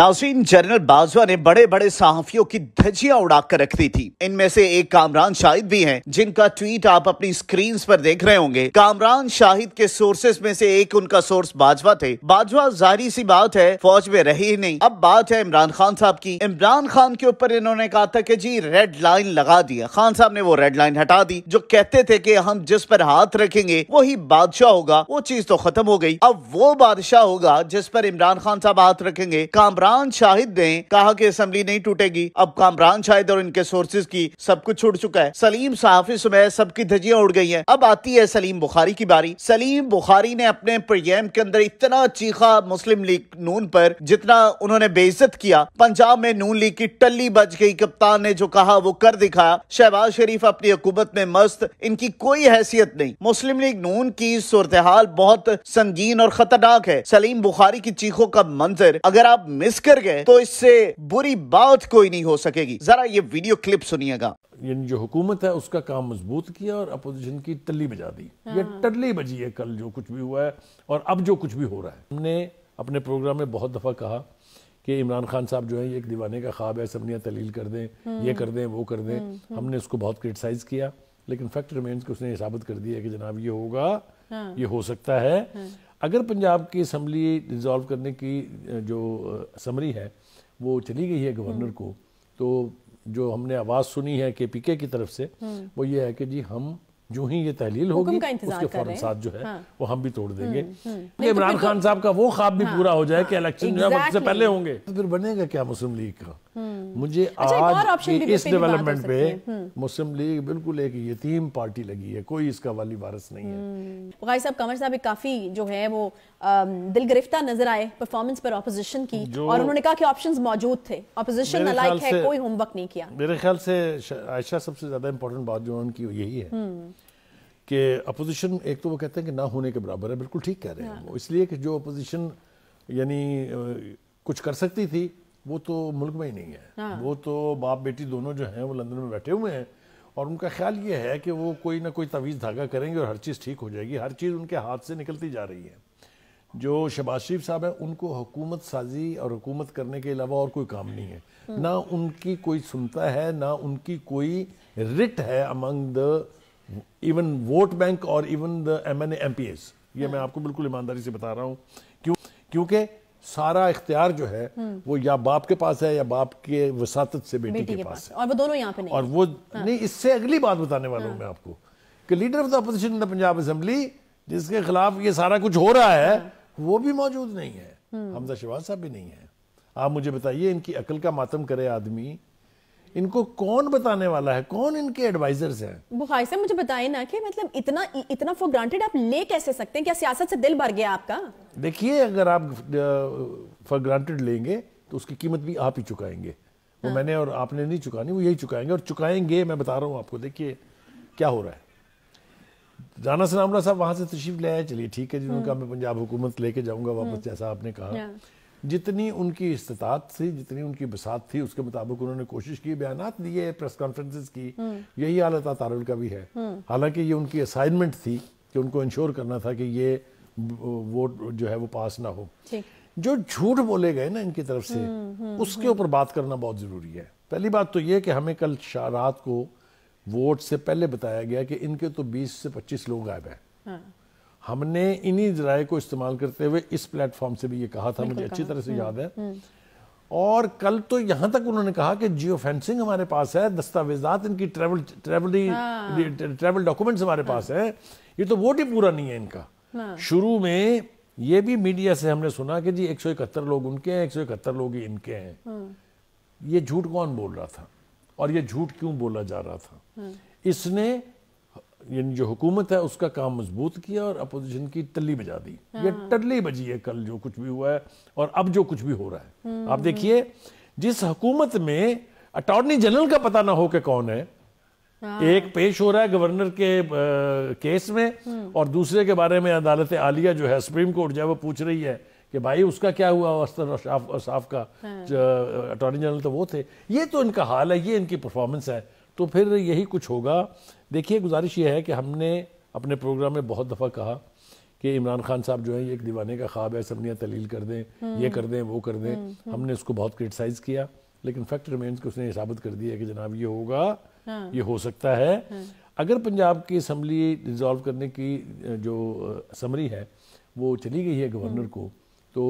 नाजरीन जनरल बाजवा ने बड़े बड़े सहाफियों की धजिया उड़ाकर रख दी थी इनमें से एक कामरान शाहिद भी हैं जिनका ट्वीट आप अपनी स्क्रीन पर देख रहे होंगे कामरान शाहिद के सोर्सेस में से एक उनका सोर्स बाजवा थे बाजवा जाहिर सी बात है फौज में रहे ही नहीं अब बात है इमरान खान साहब की इमरान खान के ऊपर इन्होंने कहा था की जी रेड लाइन लगा दिया खान साहब ने वो रेड लाइन हटा दी जो कहते थे की हम जिस पर हाथ रखेंगे वही बादशाह होगा वो चीज तो खत्म हो गई अब वो बादशाह होगा जिस पर इमरान खान साहब हाथ रखेंगे कामरान कामरान शाहिद ने कहा कि असेंबली नहीं टूटेगी अब कामरान शाहिद और इनके सोर्सेज की सब कुछ छूट चुका है सलीम साफी सुबह सबकी धजियां उड़ गई हैं अब आती है सलीम बुखारी की बारी सलीम बुखारी ने अपने प्रियम के अंदर इतना चीखा मुस्लिम लीग नून पर जितना उन्होंने बेइज्जत किया पंजाब में नून लीग की टल्ली बच गई कप्तान ने जो कहा वो कर दिखाया शहबाज शरीफ अपनी हुकूमत में मस्त इनकी कोई हैसियत नहीं मुस्लिम लीग नून की सूरत बहुत संगीन और खतरनाक है सलीम बुखारी की चीखों का मंजर अगर आप मिस कर गए तो इससे बुरी बात कोई नहीं हो सकेगी जरा ये वीडियो क्लिप सुनिएगा यानी जो हुकूमत है उसका काम मजबूत किया और अपोजिशन की टल्ली बजा दी हाँ। ये टली बजी है कल जो कुछ भी हुआ है और अब जो कुछ भी हो रहा है हमने अपने प्रोग्राम में बहुत दफ़ा कहा कि इमरान खान साहब जो है ये एक दीवाने का ख्वाब है सबनियाँ तलील कर दें हम्म। ये कर दें वो कर दें हम्म, हम्म। हमने उसको बहुत क्रिटिसाइज़ किया लेकिन फैक्ट रिमेन्स को उसने साबित कर दिया कि जनाब ये होगा हाँ। ये हो सकता है हाँ। अगर पंजाब की असम्बली डिजॉल्व करने की जो समरी है वो चली गई है गवर्नर हम्म। को तो जो हमने आवाज़ सुनी है के पी के की तरफ से हम्म। वो ये है कि जी हम जो ही ये तहलील होगी उसके फौरन साथ जो है हाँ। वो हम भी तोड़ देंगे हम्म, हम्म। तो इमरान तो खान साहब का वो ख्वाब भी हाँ। पूरा हो जाए कि इलेक्शन हाँ, जो है वक्त से पहले होंगे तो फिर बनेगा क्या मुस्लिम लीग का हम्म। मुझे अच्छा, आज इस डेवलपमेंट पे मुस्लिम लीग बिल्कुल एक यतीम पार्टी लगी है कोई इसका वाली वारस नहीं है साहब कमर साहब काफी जो है वो दिल गिरफ्तार नजर आए परफॉर्मेंस पर ऑपोजिशन की और उन्होंने कहा कि ऑप्शंस मौजूद थे ऑपोजिशन है कोई होमवर्क नहीं किया मेरे ख्याल से आयशा सबसे ज्यादा इंपॉर्टेंट बात जो उनकी यही है कि अपोजिशन एक तो वो कहते हैं कि ना होने के बराबर है बिल्कुल ठीक कह रहे हैं हाँ। वो इसलिए कि जो अपोजिशन यानी कुछ कर सकती थी वो तो मुल्क में ही नहीं है हाँ। वो तो बाप बेटी दोनों जो हैं वो लंदन में बैठे हुए हैं और उनका ख्याल ये है कि वो कोई ना कोई तवीज़ धागा करेंगे और हर चीज़ ठीक हो जाएगी हर चीज़ उनके हाथ से निकलती जा रही है जो शबाज शरीफ साहब हैं उनको हुकूमत साजी और हुकूमत करने के अलावा और कोई काम नहीं है हम्म। ना उनकी कोई सुनता है ना उनकी कोई रिट है among the even vote bank और even the M N M P S ये मैं आपको बिल्कुल ईमानदारी से बता रहा हूँ क्यों क्योंकि सारा इख्तियार जो है हम्म। वो या बाप के पास है या बाप के वसात से बेटी, बेटी के, के पास है और वो दोनों यहाँ पे नहीं और वो हाँ। नहीं इससे अगली बात बताने वाला हूँ हाँ। मैं आपको कि leader of the opposition in the Punjab assembly जिसके खिलाफ ये सारा कुछ हो रहा है हाँ। वो भी मौजूद नहीं है हम्म। हमजा शिवाज साहब भी नहीं है आप मुझे बताइए इनकी अकल का मातम करे आदमी इनको कौन बताने वाला है कौन इनके एडवाइजर्स हैं बुखारी से मुझे बताए ना कि मतलब इतना इतना फॉर ग्रांटेड आप ले कैसे सकते हैं क्या सियासत से दिल भर गया आपका देखिए अगर आप फॉर ग्रांटेड लेंगे तो उसकी कीमत भी आप ही चुकाएंगे वो हाँ। मैंने और आपने नहीं चुकानी वो यही चुकाएंगे और चुकाएंगे मैं बता रहा हूँ आपको देखिए क्या हो रहा है राना सनामरा साहब वहां से तशीफ ले आए चलिए ठीक है जिन्होंने हाँ। कहा मैं पंजाब हुकूमत लेके जाऊंगा वापस हाँ। जैसा आपने कहा हाँ। जितनी उनकी इस्तात थी जितनी उनकी बसात थी उसके मुताबिक उन्होंने कोशिश की बयान दिए प्रेस कॉन्फ्रेंसिस की हम्म। यही हालत तारुल का भी है हम्म। हालांकि ये उनकी असाइनमेंट थी कि उनको इंश्योर करना था कि ये वोट जो है वो पास ना हो जो झूठ बोले गए ना इनकी तरफ से हम्म, उसके ऊपर बात करना बहुत ज़रूरी है पहली बात तो ये कि हमें कल रात को वोट से पहले बताया गया कि इनके तो 20 से 25 लोग गायब हैं हाँ। हमने इन्हीं जराए को इस्तेमाल करते हुए इस प्लेटफॉर्म से भी ये कहा था मुझे अच्छी तरह से याद हम्म, है हम्म। और कल तो यहां तक उन्होंने कहा कि जियो फेंसिंग हमारे पास है दस्तावेजात इनकी ट्रेवल ट्रेवली हाँ। ट्रेवल डॉक्यूमेंट्स हमारे पास हाँ। है ये तो वोट ही पूरा नहीं है इनका हाँ। शुरू में ये भी मीडिया से हमने सुना कि जी इकहत्तर लोग उनके हैं इकहत्तर लोग ही इनके हैं ये झूठ कौन बोल रहा था और ये झूठ क्यों बोला जा रहा था इसने यानी जो हुकूमत है उसका काम मजबूत किया और अपोजिशन की टली बजा दी हाँ। ये टली बजी है कल जो कुछ भी हुआ है और अब जो कुछ भी हो रहा है हम्म। आप देखिए जिस हुकूमत में अटॉर्नी जनरल का पता ना हो कि कौन है हाँ। एक पेश हो रहा है गवर्नर के आ, केस में हम्म। और दूसरे के बारे में अदालत आलिया जो है सुप्रीम कोर्ट जो है वो पूछ रही है कि भाई उसका क्या हुआ अस्तर और शाफ और साफ का हाँ। अटॉर्नी जनरल तो वो थे ये तो इनका हाल है ये इनकी परफॉर्मेंस है तो फिर यही कुछ होगा देखिए गुजारिश ये है कि हमने अपने प्रोग्राम में बहुत दफ़ा कहा कि इमरान खान साहब जो है ये एक दीवाने का ख्वाब है सबनिया तलील कर दें ये हम्म। कर दें वो कर दें हम्म, हम्म। हमने उसको बहुत क्रिटिसाइज किया लेकिन फैक्ट रिमेन्स उसने उसने साबित कर दिया कि जनाब ये होगा हाँ। ये हो सकता है हाँ। अगर पंजाब की असम्बली डिजॉल्व करने की जो समरी है वो चली गई है गवर्नर को तो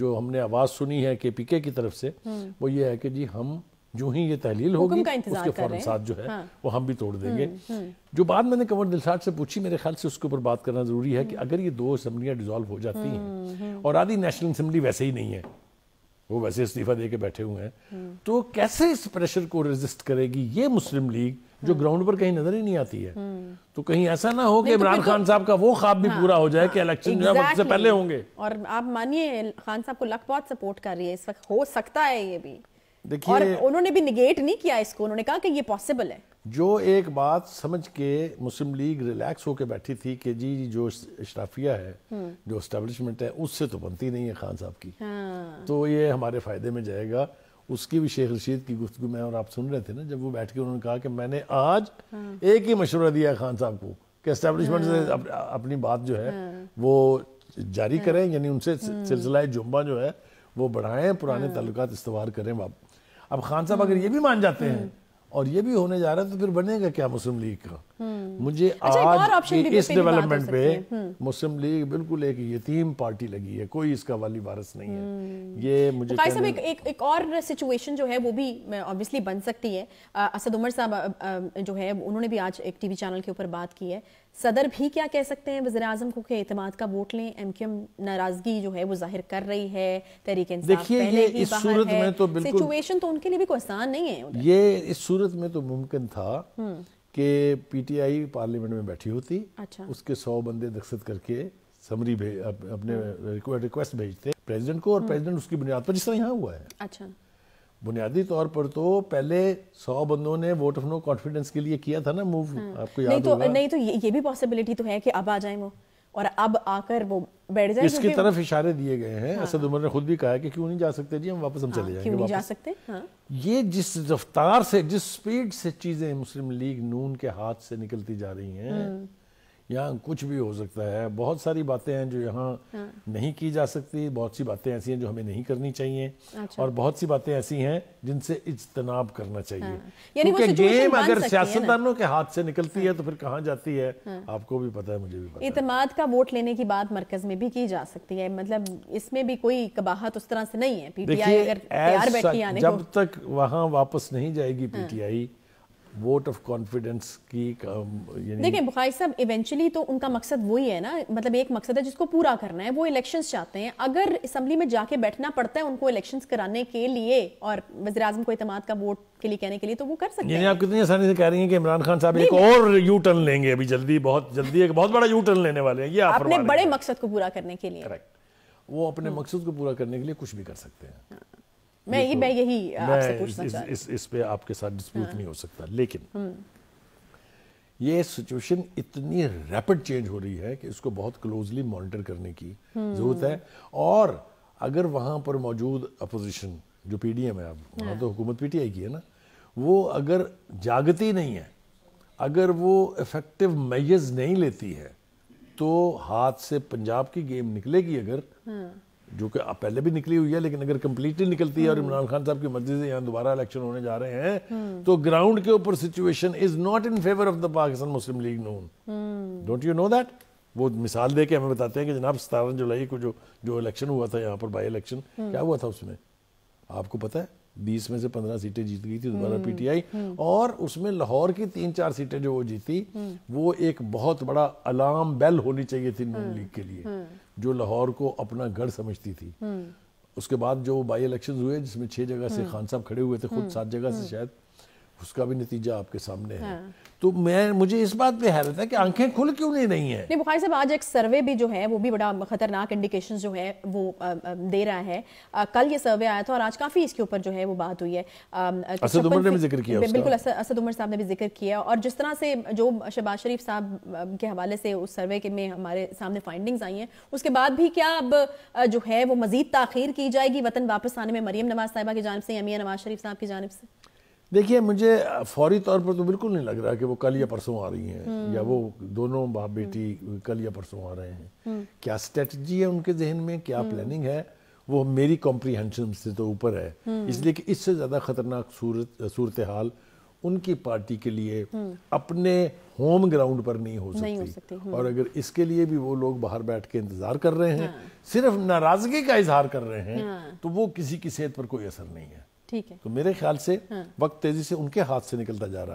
जो हमने आवाज़ सुनी है के पी के की तरफ से वो ये है कि जी हम जो ही ये तहलील होगी उसके फौरन साथ जो है हाँ। वो हम भी तोड़ हम्म, देंगे हम्म। जो बात मैंने कंवर दिलसाद से पूछी मेरे ख्याल से उसके ऊपर बात करना जरूरी है कि हम्म। अगर ये दो असम्बलियाँ डिजोल्व हो जाती हैं और आधी नेशनल असम्बली वैसे ही नहीं है वो वैसे इस्तीफा दे के बैठे हुए हैं तो कैसे इस प्रेशर को रेजिस्ट करेगी ये मुस्लिम लीग जो ग्राउंड पर कहीं नजर ही नहीं आती है तो कहीं ऐसा ना हो कि तो इमरान खान साहब का वो ख्वाब भी हाँ, पूरा हो जाए कि इलेक्शन हाँ, जो है से पहले होंगे और आप मानिए खान साहब को लक बहुत सपोर्ट कर रही है इस वक्त हो सकता है ये भी और उन्होंने भी निगेट नहीं किया इसको उन्होंने कहा कि ये पॉसिबल है जो एक बात समझ के मुस्लिम लीग रिलैक्स होकर बैठी थी कि जी जो इशराफिया है हम्म। जो इस्टेब्लिशमेंट है उससे तो बनती नहीं है खान साहब की हाँ। तो ये हमारे फायदे में जाएगा उसकी भी शेख रशीद की गुफ्तु में और आप सुन रहे थे ना जब वो बैठ के उन्होंने कहा कि मैंने आज हाँ। एक ही मशवरा दिया खान साहब को कि इस्टेब्लिशमेंट हाँ। से अप, अपनी बात जो है हाँ। वो जारी हाँ। करें यानी उनसे हम्म। सिलसिला जुम्बा जो है वो बढ़ाएं पुराने हाँ। तल्लत इस्तेवाल करें वापस अब खान साहब अगर ये भी मान जाते हैं और ये भी होने जा रहा है तो फिर बनेगा क्या मुस्लिम लीग का हम्म। मुझे अच्छा, आज इस डेवलपमेंट पे हम्म। मुस्लिम लीग बिल्कुल एक यतीम पार्टी लगी है कोई इसका वाली वारस नहीं है हम्म। ये मुझे तो कहने... एक, एक, एक और सिचुएशन जो है वो भी ऑब्वियसली बन सकती है असद उमर साहब जो है उन्होंने भी आज एक टीवी चैनल के ऊपर बात की है सदर भी क्या कह सकते हैं वजी अजम को एतमाद का वोट लें एम क्यू एम नाराजगी जो है वो जाहिर कर रही है तहरीक देखिए इस सूरत में तो बिल्कुल सिचुएशन तो उनके लिए भी कोई आसान नहीं है ये इस सूरत में तो मुमकिन था हम्म। कि पीटीआई पार्लियामेंट में बैठी होती अच्छा। उसके सौ बंदे दस्तखत करके समरी भेज अपने रिक्वेस्ट हम्म। भेजते प्रेजिडेंट को और प्रेजिडेंट हम्म। उसकी बुनियाद पर जिस तरह यहाँ हुआ है अच्छा बुनियादी तौर पर तो पहले सौ बंदों ने वोट ऑफ नो कॉन्फिडेंस के लिए किया था ना मूव हाँ। आपको याद नहीं तो होगा। नहीं तो ये, ये भी पॉसिबिलिटी तो है कि अब आ जाए वो और अब आकर वो बैठ जाए इसकी तरफ इशारे दिए गए हैं हाँ। असद उमर ने खुद भी कहा है कि क्यों नहीं जा सकते जी हम वापस हम हाँ, चले जाएंगे क्यों नहीं जा सकते हाँ। ये जिस रफ्तार से जिस स्पीड से चीजें मुस्लिम लीग नून के हाथ से निकलती जा रही हैं हम्म। यहाँ कुछ भी हो सकता है बहुत सारी बातें हैं जो यहाँ हाँ। नहीं की जा सकती बहुत सी बातें ऐसी हैं जो हमें नहीं करनी चाहिए अच्छा। और बहुत सी बातें ऐसी हैं जिनसे इजतनाब करना चाहिए हाँ। क्योंकि गेम अगर सियासतदानों के हाथ से निकलती है हाँ। तो फिर कहाँ जाती है आपको भी पता है मुझे भी पता इतमाद का वोट लेने की बात मरकज में भी की जा सकती है मतलब इसमें भी कोई कबाहत उस तरह से नहीं है पीटीआई अगर जब तक वहाँ वापस नहीं जाएगी पीटीआई वोट ऑफ कॉन्फिडेंस की um, देखिए बुखारी साहब इवेंचुअली तो उनका मकसद वही है ना मतलब एक मकसद है जिसको पूरा करना है वो इलेक्शंस चाहते हैं अगर असम्बली में जाके बैठना पड़ता है उनको इलेक्शंस कराने के लिए और वजी अजम को इतम का वोट के लिए कहने के लिए तो वो कर सकते हैं आप कितनी आसानी से कह रही हैं कि इमरान खान साहब एक और यू टर्न लेंगे अभी जल्दी बहुत जल्दी एक बहुत बड़ा यू टर्न लेने वाले हैं ये अपने बड़े मकसद को पूरा करने के लिए करेक्ट वो अपने हाँ। मकसद को पूरा करने के लिए कुछ भी कर सकते हैं हाँ। मैं ये मैं यही आपसे पूछना इस, इस, इस पे आपके साथ डिस्प्यूट हाँ। नहीं हो सकता लेकिन हम्म। ये सिचुएशन इतनी रैपिड चेंज हो रही है कि इसको बहुत क्लोजली मॉनिटर करने की हम्म। जरूरत है और अगर वहां पर मौजूद अपोजिशन जो पीडीएम है अब वहां हाँ। तो हुकूमत पीटीआई की है ना वो अगर जागती नहीं है अगर वो इफेक्टिव मैज नहीं लेती है तो हाथ से पंजाब की गेम निकलेगी अगर हाँ। जो कि आप पहले भी निकली हुई है लेकिन अगर कम्प्लीटली निकलती है और इमरान खान साहब की मर्जी से यहाँ दोबारा इलेक्शन होने जा रहे हैं हम्म। तो ग्राउंड के ऊपर situation is not in favour of the Pakistan Muslim League Noon don't you know that वो मिसाल दे के हमें बताते हैं कि जनाब सतारह जुलाई को जो जो इलेक्शन हुआ था यहाँ पर बाई इलेक्शन हम्म। क्या हुआ था उसमें आपको पता है बीस में से पंद्रह सीटें जीत गई थी दोबारा पीटीआई हम्म। और उसमें लाहौर की तीन चार सीटें जो वो जीती वो एक बहुत बड़ा अलार्म बेल होनी चाहिए थी नून लीग के लिए जो लाहौर को अपना घर समझती थी हम्म। उसके बाद जो बाई इलेक्शन हुए जिसमें छह जगह से हम्म। खान साहब खड़े हुए थे खुद हम्म। सात जगह से शायद उसका भी नतीजा आपके सामने है हाँ। तो मैं मुझे इस बात पे हैरत है कि आंखें खुल क्यों नहीं रही हैं नहीं बुखारी साहब आज एक सर्वे भी जो है वो भी बड़ा खतरनाक इंडिकेशन जो है वो दे रहा है कल ये सर्वे आया था और आज काफी इसके ऊपर जो है वो बात हुई है असद उमर ने भी जिक्र किया बिल्कुल असद उमर साहब ने भी जिक्र किया और जिस तरह से जो शहबाज शरीफ साहब के हवाले से उस सर्वे के में हमारे सामने फाइंडिंग्स आई हैं उसके बाद भी क्या अब जो है वो मजीद ताखीर की जाएगी वतन वापस आने में मरियम नवाज साहिबा की जानब से या मियाँ नवाज शरीफ साहब की जानब से देखिए मुझे फौरी तौर पर तो बिल्कुल नहीं लग रहा कि वो कल या परसों आ रही हैं हम्म। या वो दोनों बाप बेटी कल या परसों आ रहे हैं हम्म। क्या स्ट्रेटजी है उनके जहन में क्या प्लानिंग हम्म। है वो मेरी कॉम्प्रीहेंशन से तो ऊपर है इसलिए कि इससे ज़्यादा खतरनाक सूरत हाल उनकी पार्टी के लिए अपने होम ग्राउंड पर नहीं हो सकती, नहीं हो सकती और अगर इसके लिए भी वो लोग बाहर बैठ के इंतजार कर रहे हैं हाँ। सिर्फ नाराजगी का इजहार कर रहे हैं हाँ। तो वो किसी की सेहत पर कोई असर नहीं है ठीक है तो मेरे ख्याल से हाँ। वक्त तेजी से उनके हाथ से निकलता जा रहा है